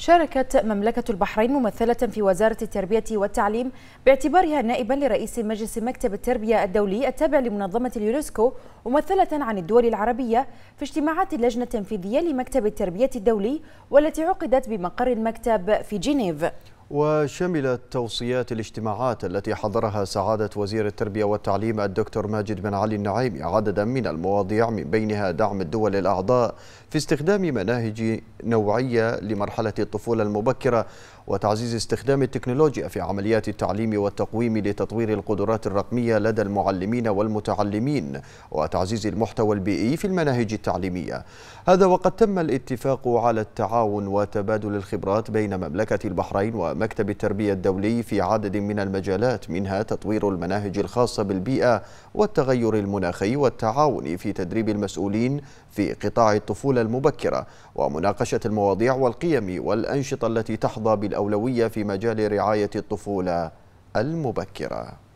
شاركت مملكة البحرين ممثلة في وزارة التربية والتعليم باعتبارها نائبا لرئيس مجلس مكتب التربية الدولي التابع لمنظمة اليونسكو ممثلة عن الدول العربية في اجتماعات اللجنة التنفيذية لمكتب التربية الدولي والتي عقدت بمقر المكتب في جنيف وشملت توصيات الاجتماعات التي حضرها سعادة وزير التربية والتعليم الدكتور ماجد بن علي النعيمي عددا من المواضيع من بينها دعم الدول الأعضاء في استخدام مناهج نوعية لمرحلة الطفولة المبكرة وتعزيز استخدام التكنولوجيا في عمليات التعليم والتقويم لتطوير القدرات الرقمية لدى المعلمين والمتعلمين وتعزيز المحتوى البيئي في المناهج التعليمية هذا وقد تم الاتفاق على التعاون وتبادل الخبرات بين مملكة البحرين ومكتب التربية الدولي في عدد من المجالات منها تطوير المناهج الخاصة بالبيئة والتغير المناخي والتعاون في تدريب المسؤولين في قطاع الطفولة المبكرة ومناقشة المواضيع والقيم والأنشطة التي تحظى بال الأولوية في مجال رعاية الطفولة المبكرة